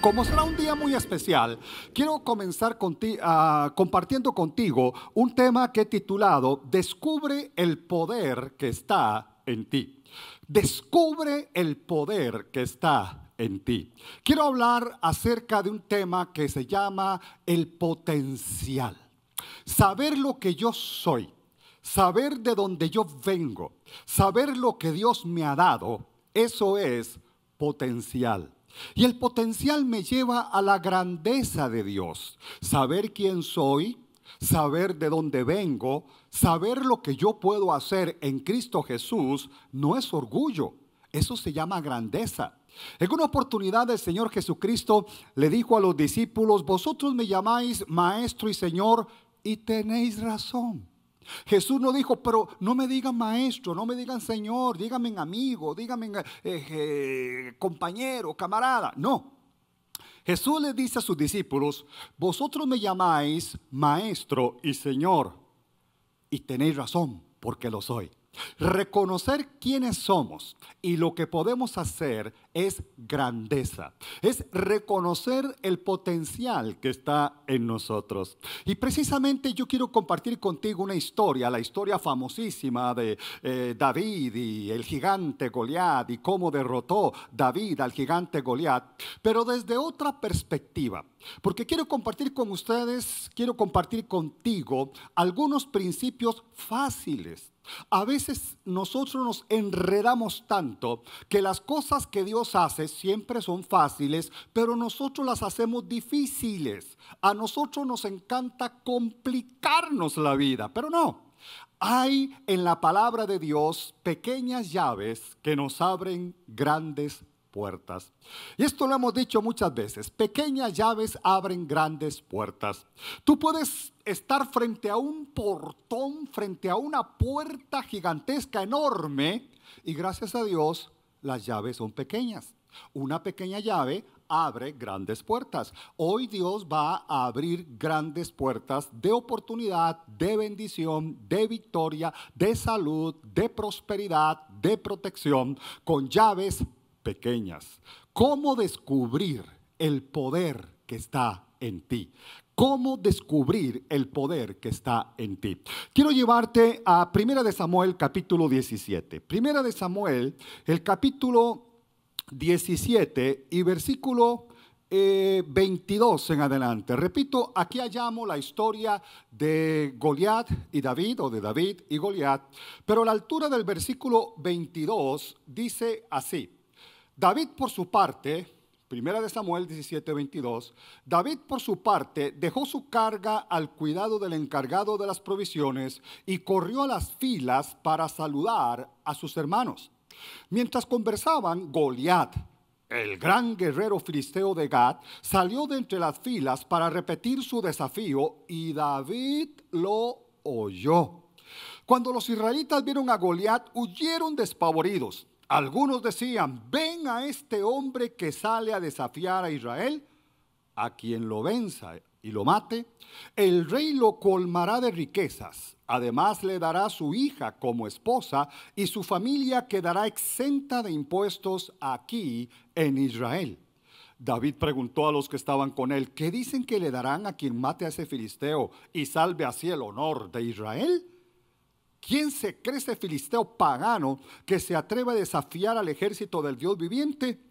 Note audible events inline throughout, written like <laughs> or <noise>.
Como será un día muy especial, quiero comenzar ah, compartiendo contigo un tema que he titulado Descubre el poder que está en ti. Descubre el poder que está en ti. Quiero hablar acerca de un tema que se llama el potencial. Saber lo que yo soy, saber de dónde yo vengo, saber lo que Dios me ha dado, eso es potencial. Y el potencial me lleva a la grandeza de Dios. Saber quién soy, saber de dónde vengo, saber lo que yo puedo hacer en Cristo Jesús, no es orgullo. Eso se llama grandeza. En una oportunidad el Señor Jesucristo le dijo a los discípulos, vosotros me llamáis maestro y Señor y tenéis razón. Jesús no dijo, pero no me digan maestro, no me digan señor, díganme amigo, díganme eh, eh, compañero, camarada. No. Jesús le dice a sus discípulos, vosotros me llamáis maestro y señor, y tenéis razón, porque lo soy. Reconocer quiénes somos y lo que podemos hacer es grandeza, es reconocer el potencial que está en nosotros. Y precisamente yo quiero compartir contigo una historia, la historia famosísima de eh, David y el gigante Goliat y cómo derrotó David al gigante Goliat, pero desde otra perspectiva. Porque quiero compartir con ustedes, quiero compartir contigo algunos principios fáciles a veces nosotros nos enredamos tanto que las cosas que Dios hace siempre son fáciles, pero nosotros las hacemos difíciles. A nosotros nos encanta complicarnos la vida, pero no. Hay en la palabra de Dios pequeñas llaves que nos abren grandes y esto lo hemos dicho muchas veces, pequeñas llaves abren grandes puertas. Tú puedes estar frente a un portón, frente a una puerta gigantesca, enorme, y gracias a Dios las llaves son pequeñas. Una pequeña llave abre grandes puertas. Hoy Dios va a abrir grandes puertas de oportunidad, de bendición, de victoria, de salud, de prosperidad, de protección, con llaves pequeñas. ¿Cómo descubrir el poder que está en ti? ¿Cómo descubrir el poder que está en ti? Quiero llevarte a Primera de Samuel capítulo 17. Primera de Samuel, el capítulo 17 y versículo 22 eh, en adelante. Repito, aquí hallamos la historia de Goliat y David, o de David y Goliat, pero a la altura del versículo 22 dice así. David por su parte, primera de Samuel 17:22. David por su parte dejó su carga al cuidado del encargado de las provisiones y corrió a las filas para saludar a sus hermanos. Mientras conversaban, Goliat, el gran guerrero filisteo de Gad, salió de entre las filas para repetir su desafío y David lo oyó. Cuando los israelitas vieron a Goliat, huyeron despavoridos. Algunos decían, ven a este hombre que sale a desafiar a Israel, a quien lo venza y lo mate, el rey lo colmará de riquezas, además le dará su hija como esposa y su familia quedará exenta de impuestos aquí en Israel. David preguntó a los que estaban con él, ¿qué dicen que le darán a quien mate a ese filisteo y salve así el honor de Israel? ¿Quién se cree filisteo pagano que se atreve a desafiar al ejército del Dios viviente?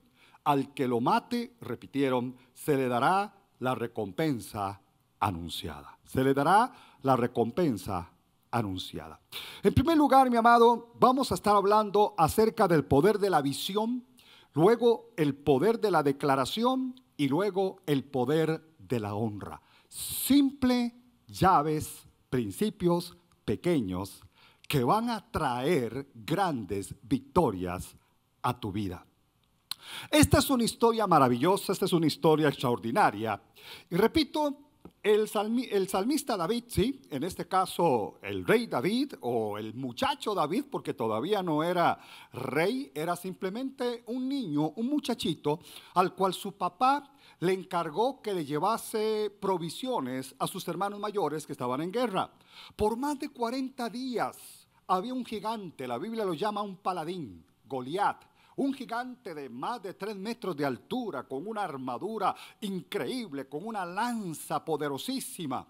Al que lo mate, repitieron, se le dará la recompensa anunciada. Se le dará la recompensa anunciada. En primer lugar, mi amado, vamos a estar hablando acerca del poder de la visión, luego el poder de la declaración y luego el poder de la honra. Simple llaves, principios pequeños que van a traer grandes victorias a tu vida. Esta es una historia maravillosa, esta es una historia extraordinaria. Y repito, el, el, salmista David, sí, en este caso el rey David o el muchacho David, porque todavía no era rey, era simplemente un niño, un muchachito, al cual su papá le encargó que le llevase provisiones a sus hermanos mayores que estaban en guerra. Por más de 40 días había un gigante, la Biblia lo llama un paladín, Goliat, un gigante de más de tres metros de altura, con una armadura increíble, con una lanza poderosísima.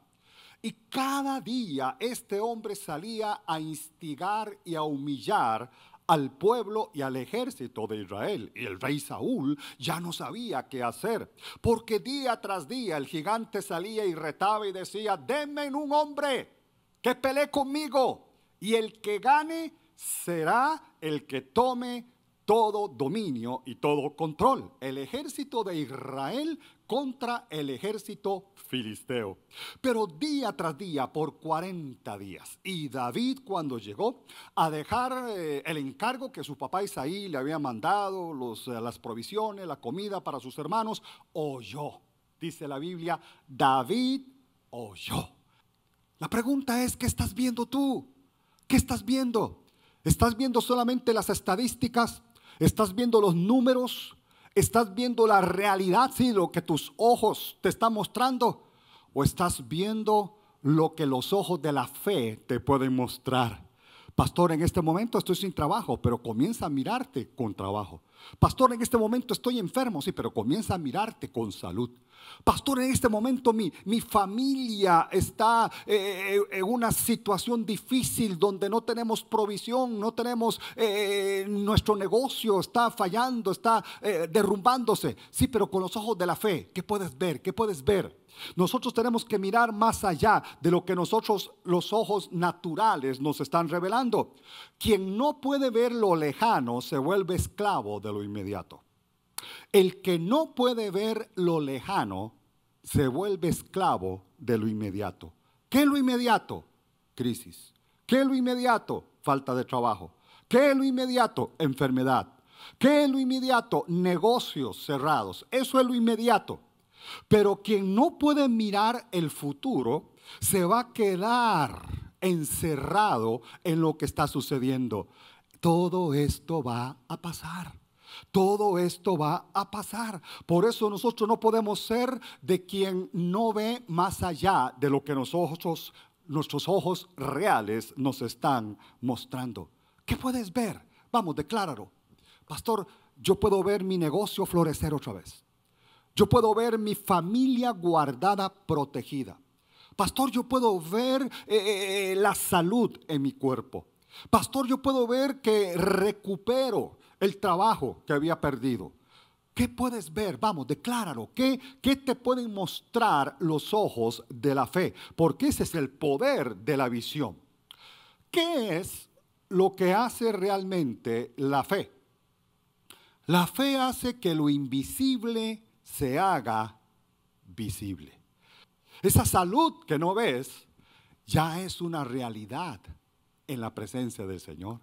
Y cada día este hombre salía a instigar y a humillar al pueblo y al ejército de Israel. Y el rey Saúl ya no sabía qué hacer, porque día tras día el gigante salía y retaba y decía, denme un hombre que pelee conmigo, y el que gane será el que tome todo dominio y todo control. El ejército de Israel contra el ejército filisteo. Pero día tras día, por 40 días. Y David cuando llegó a dejar eh, el encargo que su papá Isaí le había mandado, los, eh, las provisiones, la comida para sus hermanos, oyó. Dice la Biblia, David oyó. La pregunta es, ¿qué estás viendo tú? ¿Qué estás viendo? ¿Estás viendo solamente las estadísticas? ¿Estás viendo los números? ¿Estás viendo la realidad, sí, lo que tus ojos te están mostrando? ¿O estás viendo lo que los ojos de la fe te pueden mostrar? Pastor, en este momento estoy sin trabajo, pero comienza a mirarte con trabajo. Pastor, en este momento estoy enfermo, sí, pero comienza a mirarte con salud. Pastor, en este momento mi, mi familia está eh, eh, en una situación difícil donde no tenemos provisión, no tenemos eh, nuestro negocio, está fallando, está derrumbándose. Sí, pero con los ojos de la fe, ¿qué puedes ver? ¿Qué puedes ver? Nosotros tenemos que mirar más allá de lo que nosotros los ojos naturales nos están revelando. Quien no puede ver lo lejano se vuelve esclavo de lo inmediato. El que no puede ver lo lejano se vuelve esclavo de lo inmediato. ¿Qué es lo inmediato? Crisis. ¿Qué es lo inmediato? Falta de trabajo. ¿Qué es lo inmediato? Enfermedad. ¿Qué es lo inmediato? Negocios cerrados. Eso es lo inmediato. Pero quien no puede mirar el futuro se va a quedar encerrado en lo que está sucediendo. Todo esto va a pasar. Todo esto va a pasar. Por eso nosotros no podemos ser de quien no ve más allá de lo que nosotros, nuestros ojos reales nos están mostrando. ¿Qué puedes ver? Vamos, decláralo. Pastor, yo puedo ver mi negocio florecer otra vez. Yo puedo ver mi familia guardada, protegida. Pastor, yo puedo ver eh, eh, eh, la salud en mi cuerpo. Pastor, yo puedo ver que recupero el trabajo que había perdido. ¿Qué puedes ver? Vamos, decláralo. ¿Qué, te pueden mostrar los ojos de la fe? Porque ese es el poder de la visión. ¿Qué es lo que hace realmente la fe? La fe hace que lo invisible se haga visible. Esa salud que no ves ya es una realidad en la presencia del Señor.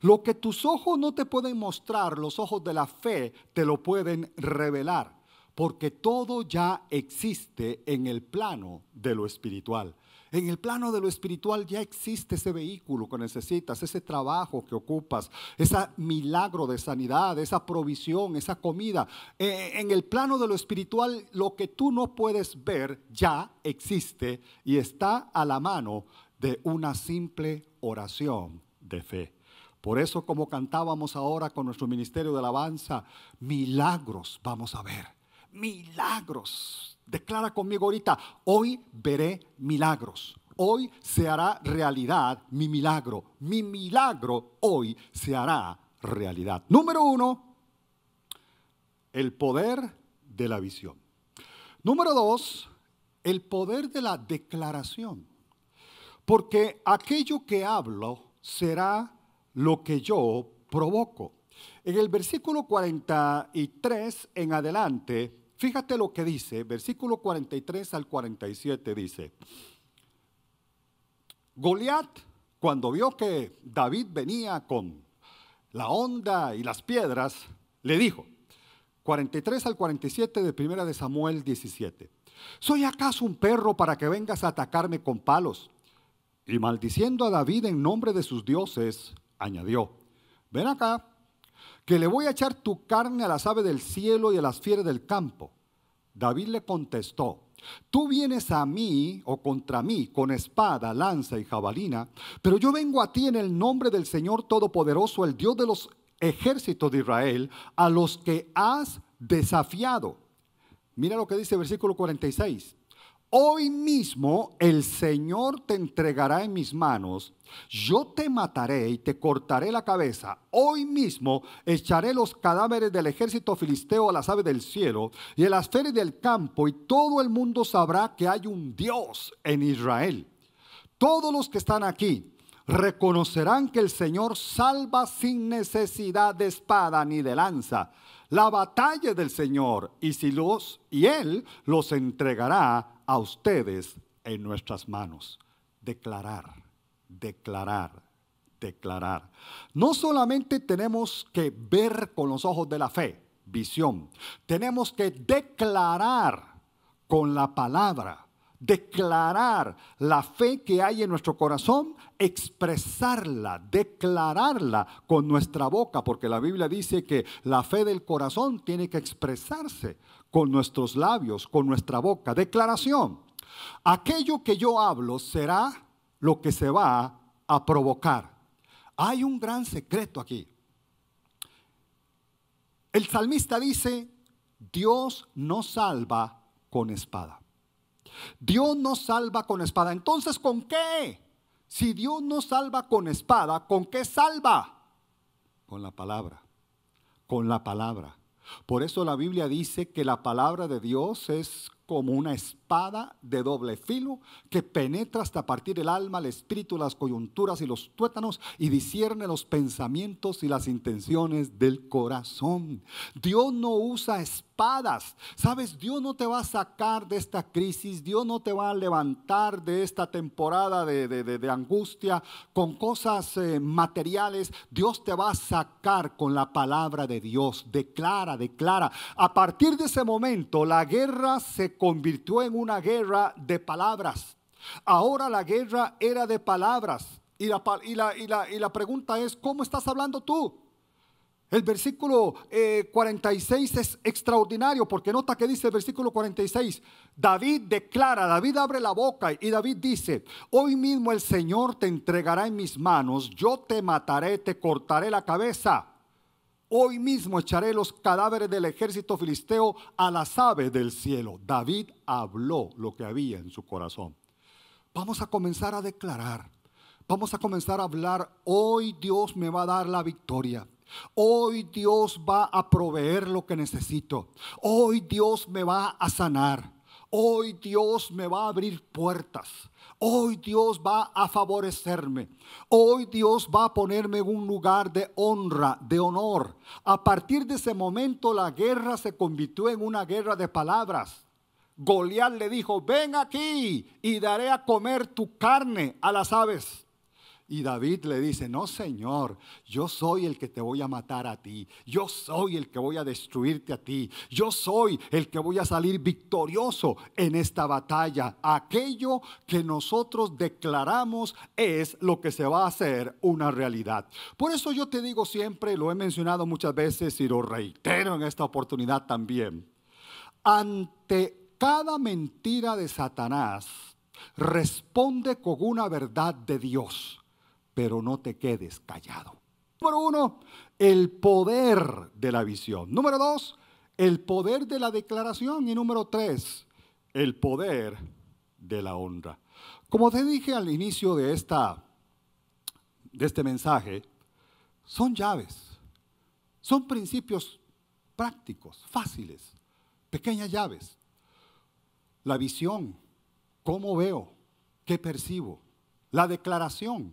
Lo que tus ojos no te pueden mostrar, los ojos de la fe te lo pueden revelar, porque todo ya existe en el plano de lo espiritual. En el plano de lo espiritual ya existe ese vehículo que necesitas, ese trabajo que ocupas, ese milagro de sanidad, esa provisión, esa comida. E, en el plano de lo espiritual, lo que tú no puedes ver ya existe y está a la mano de una simple oración de fe. Por eso, como cantábamos ahora con nuestro ministerio de alabanza, milagros vamos a ver. Milagros. Declara conmigo ahorita, hoy veré milagros. Hoy se hará realidad mi milagro. Mi milagro hoy se hará realidad. Número uno, el poder de la visión. Número dos, el poder de la declaración. Porque aquello que hablo será lo que yo provoco. En el versículo 43 en adelante, fíjate lo que dice, versículo 43 al 47 dice, Goliat, cuando vio que David venía con la onda y las piedras, le dijo, 43 al 47 de 1 Samuel 17, ¿soy acaso un perro para que vengas a atacarme con palos? Y maldiciendo a David en nombre de sus dioses, añadió, ven acá, que le voy a echar tu carne a las aves del cielo y a las fieras del campo. David le contestó, tú vienes a mí o contra mí con espada, lanza y jabalina, pero yo vengo a ti en el nombre del Señor Todopoderoso, el Dios de los ejércitos de Israel, a los que has desafiado. Mira lo que dice el versículo 46 hoy mismo el Señor te entregará en mis manos, yo te mataré y te cortaré la cabeza, hoy mismo echaré los cadáveres del ejército filisteo a las aves del cielo y el las del campo y todo el mundo sabrá que hay un Dios en Israel. Todos los que están aquí reconocerán que el Señor salva sin necesidad de espada ni de lanza la batalla del Señor y, si los, y Él los entregará a ustedes en nuestras manos. Declarar, declarar, declarar. No solamente tenemos que ver con los ojos de la fe, visión, tenemos que declarar con la palabra declarar la fe que hay en nuestro corazón, expresarla, declararla con nuestra boca, porque la Biblia dice que la fe del corazón tiene que expresarse con nuestros labios, con nuestra boca. Declaración. Aquello que yo hablo será lo que se va a provocar. Hay un gran secreto aquí. El salmista dice, Dios no salva con espada. Dios no salva con espada. Entonces, ¿con qué? Si Dios no salva con espada, ¿con qué salva? Con la palabra. Con la palabra. Por eso la Biblia dice que la palabra de Dios es como una espada espada de doble filo que penetra hasta partir el alma, el espíritu, las coyunturas y los tuétanos y discierne los pensamientos y las intenciones del corazón. Dios no usa espadas. Sabes, Dios no te va a sacar de esta crisis, Dios no te va a levantar de esta temporada de, de, de, angustia con cosas eh, materiales. Dios te va a sacar con la palabra de Dios. Declara, declara. A partir de ese momento la guerra se convirtió en una guerra de palabras. Ahora la guerra era de palabras. Y la, y la, y la, pregunta es, ¿cómo estás hablando tú? El versículo 46 eh, es extraordinario porque nota que dice el versículo 46, David declara, David abre la boca y David dice, hoy mismo el Señor te entregará en mis manos, yo te mataré, te cortaré la cabeza. Hoy mismo echaré los cadáveres del ejército filisteo a las aves del cielo. David habló lo que había en su corazón. Vamos a comenzar a declarar. Vamos a comenzar a hablar. Hoy Dios me va a dar la victoria. Hoy Dios va a proveer lo que necesito. Hoy Dios me va a sanar. Hoy Dios me va a abrir puertas. Hoy Dios va a favorecerme. Hoy Dios va a ponerme en un lugar de honra, de honor. A partir de ese momento la guerra se convirtió en una guerra de palabras. Goliat le dijo, ven aquí y daré a comer tu carne a las aves. Y David le dice, no Señor, yo soy el que te voy a matar a ti, yo soy el que voy a destruirte a ti, yo soy el que voy a salir victorioso en esta batalla. Aquello que nosotros declaramos es lo que se va a hacer una realidad. Por eso yo te digo siempre, lo he mencionado muchas veces y lo reitero en esta oportunidad también, ante cada mentira de Satanás, responde con una verdad de Dios pero no te quedes callado. Número uno, el poder de la visión. Número dos, el poder de la declaración. Y número tres, el poder de la honra. Como te dije al inicio de, esta, de este mensaje, son llaves, son principios prácticos, fáciles, pequeñas llaves. La visión, cómo veo, qué percibo, la declaración,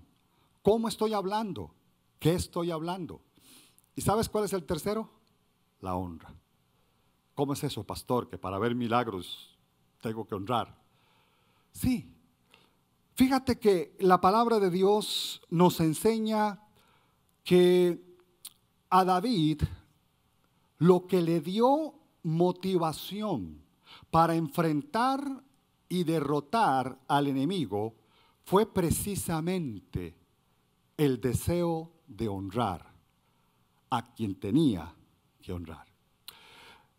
¿Cómo estoy hablando? ¿Qué estoy hablando? ¿Y sabes cuál es el tercero? La honra. ¿Cómo es eso, pastor? Que para ver milagros tengo que honrar. Sí. Fíjate que la palabra de Dios nos enseña que a David lo que le dio motivación para enfrentar y derrotar al enemigo fue precisamente el deseo de honrar a quien tenía que honrar.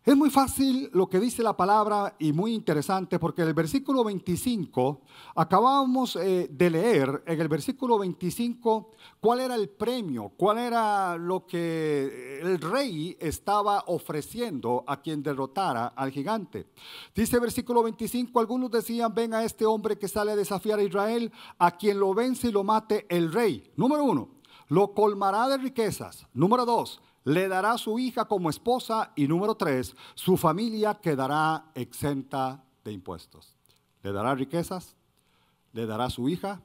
Es muy fácil lo que dice la palabra y muy interesante porque en el versículo 25, acabamos eh, de leer en el versículo 25 cuál era el premio, cuál era lo que el rey estaba ofreciendo a quien derrotara al gigante. Dice versículo 25, algunos decían, ven a este hombre que sale a desafiar a Israel, a quien lo vence y lo mate el rey. Número uno, lo colmará de riquezas. Número dos, le dará a su hija como esposa y número tres, su familia quedará exenta de impuestos. Le dará riquezas, le dará su hija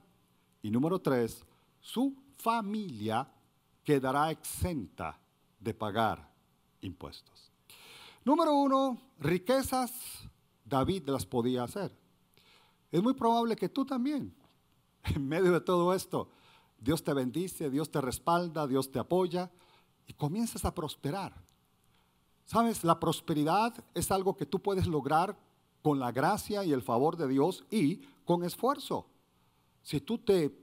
y número tres, su familia quedará exenta de pagar impuestos. Número uno, riquezas David las podía hacer. Es muy probable que tú también, <laughs> en medio de todo esto, Dios te bendice, Dios te respalda, Dios te apoya comienzas a prosperar. Sabes, la prosperidad es algo que tú puedes lograr con la gracia y el favor de Dios y con esfuerzo. Si tú te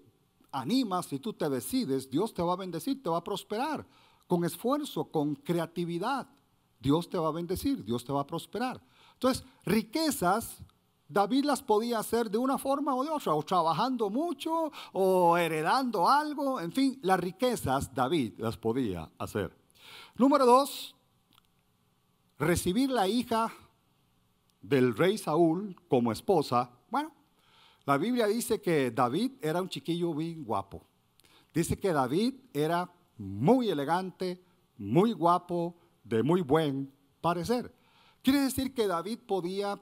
animas, si tú te decides, Dios te va a bendecir, te va a prosperar. Con esfuerzo, con creatividad, Dios te va a bendecir, Dios te va a prosperar. Entonces, riquezas David las podía hacer de una forma o de otra, o trabajando mucho, o heredando algo, en fin, las riquezas David las podía hacer. Número dos, recibir la hija del rey Saúl como esposa. Bueno, la Biblia dice que David era un chiquillo bien guapo. Dice que David era muy elegante, muy guapo, de muy buen parecer. Quiere decir que David podía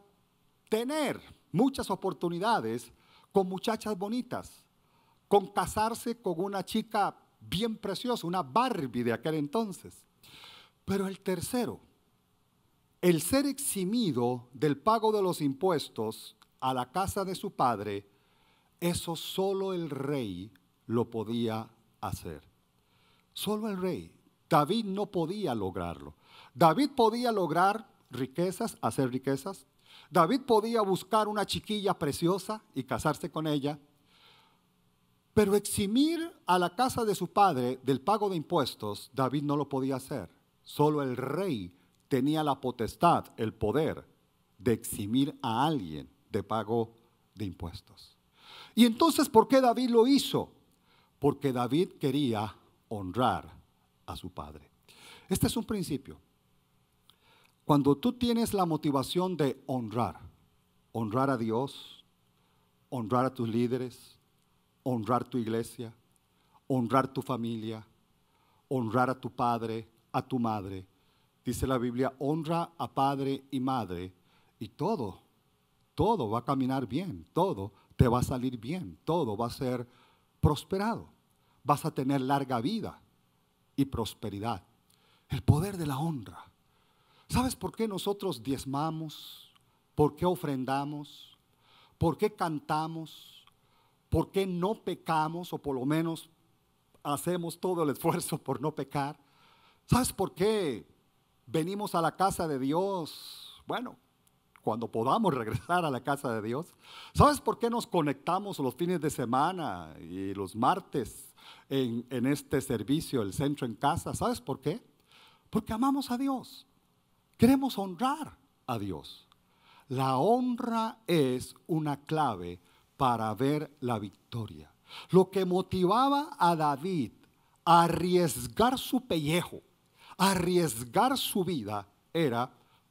tener muchas oportunidades con muchachas bonitas, con casarse con una chica bien preciosa, una Barbie de aquel entonces. Pero el tercero, el ser eximido del pago de los impuestos a la casa de su padre, eso solo el rey lo podía hacer. Solo el rey. David no podía lograrlo. David podía lograr riquezas, hacer riquezas, David podía buscar una chiquilla preciosa y casarse con ella, pero eximir a la casa de su padre del pago de impuestos, David no lo podía hacer. Solo el rey tenía la potestad, el poder de eximir a alguien de pago de impuestos. Y entonces, ¿por qué David lo hizo? Porque David quería honrar a su padre. Este es un principio. Cuando tú tienes la motivación de honrar, honrar a Dios, honrar a tus líderes, honrar tu iglesia, honrar tu familia, honrar a tu padre, a tu madre. Dice la Biblia, honra a padre y madre y todo, todo va a caminar bien, todo te va a salir bien, todo va a ser prosperado, vas a tener larga vida y prosperidad. El poder de la honra. ¿Sabes por qué nosotros diezmamos? ¿Por qué ofrendamos? ¿Por qué cantamos? ¿Por qué no pecamos? O por lo menos hacemos todo el esfuerzo <laughs> por no pecar. ¿Sabes por qué venimos a la casa de Dios? Bueno, cuando podamos regresar a la casa de Dios. ¿Sabes por qué nos conectamos los fines de semana y los martes en, en este servicio, el centro en casa? ¿Sabes por qué? Porque amamos a Dios. Queremos honrar a Dios. La honra es una clave para ver la victoria. Lo que motivaba a David a arriesgar su pellejo, a arriesgar su vida, era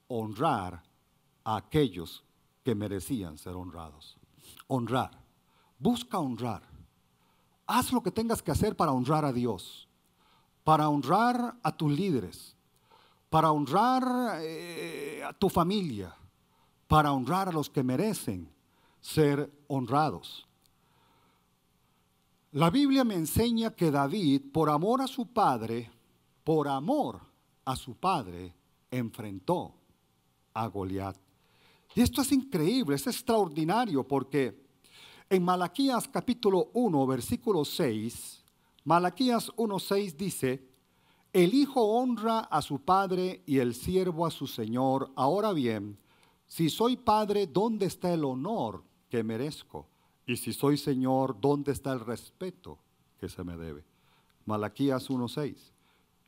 honrar a aquellos que merecían ser honrados. Honrar. Busca honrar. Haz lo que tengas que hacer para honrar a Dios, para honrar a tus líderes, para honrar eh, a tu familia, para honrar a los que merecen ser honrados. La Biblia me enseña que David, por amor a su padre, por amor a su padre, enfrentó a Goliat. Y esto es increíble, es extraordinario, porque en Malaquías capítulo 1, versículo 6, Malaquías 6 dice, el hijo honra a su padre y el siervo a su señor. Ahora bien, si soy padre, ¿dónde está el honor que merezco? Y si soy señor, ¿dónde está el respeto que se me debe? Malaquías 1:6.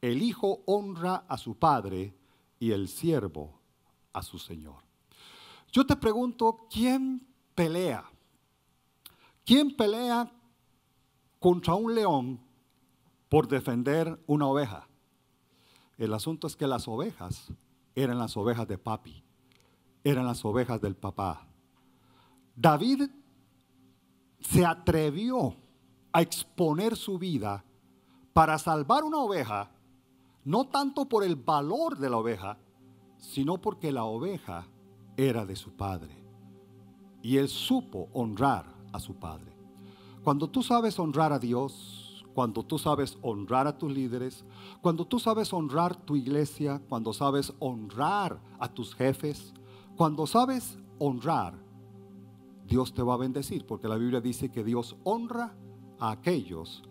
El hijo honra a su padre y el siervo a su señor. Yo te pregunto, ¿quién pelea? ¿Quién pelea contra un león por defender una oveja? El asunto es que las ovejas eran las ovejas de papi, eran las ovejas del papá. David se atrevió a exponer su vida para salvar una oveja, no tanto por el valor de la oveja, sino porque la oveja era de su padre. Y él supo honrar a su padre. Cuando tú sabes honrar a Dios, cuando tú sabes honrar a tus líderes, cuando tú sabes honrar tu iglesia, cuando sabes honrar a tus jefes, cuando sabes honrar, Dios te va a bendecir, porque la Biblia dice que Dios honra a aquellos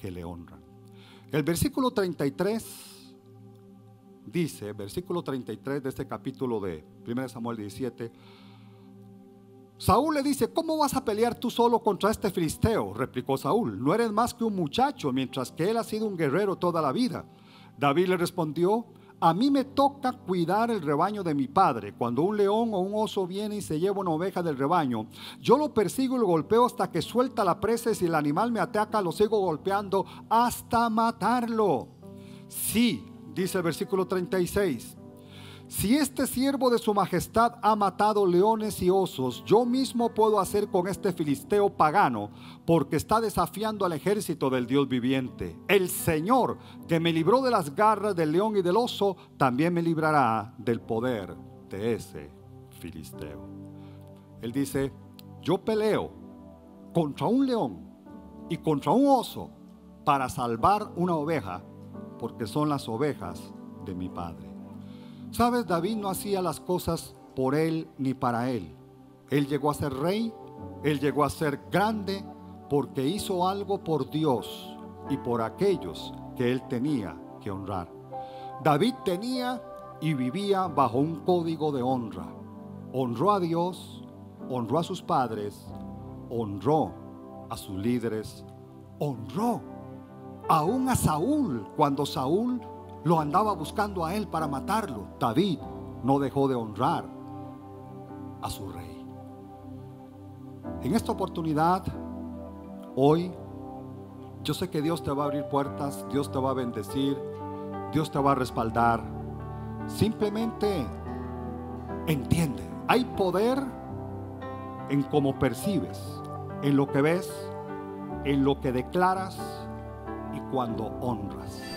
que le honran. El versículo 33 dice, versículo 33 de este capítulo de 1 Samuel 17, Saúl le dice, ¿cómo vas a pelear tú solo contra este filisteo? replicó Saúl, no eres más que un muchacho, mientras que él ha sido un guerrero toda la vida. David le respondió, a mí me toca cuidar el rebaño de mi padre. Cuando un león o un oso viene y se lleva una oveja del rebaño, yo lo persigo y lo golpeo hasta que suelta la presa y si el animal me ataca, lo sigo golpeando hasta matarlo. Sí, dice el versículo 36 si este siervo de su majestad ha matado leones y osos, yo mismo puedo hacer con este filisteo pagano, porque está desafiando al ejército del Dios viviente. El Señor, que me libró de las garras del león y del oso, también me librará del poder de ese filisteo. Él dice, yo peleo contra un león y contra un oso para salvar una oveja, porque son las ovejas de mi Padre. Sabes, David no hacía las cosas por él ni para él. Él llegó a ser rey, él llegó a ser grande porque hizo algo por Dios y por aquellos que él tenía que honrar. David tenía y vivía bajo un código de honra. Honró a Dios, honró a sus padres, honró a sus líderes, honró aún a Saúl cuando Saúl lo andaba buscando a él para matarlo. David no dejó de honrar a su rey. En esta oportunidad, hoy, yo sé que Dios te va a abrir puertas, Dios te va a bendecir, Dios te va a respaldar. Simplemente entiende, hay poder en cómo percibes, en lo que ves, en lo que declaras y cuando honras.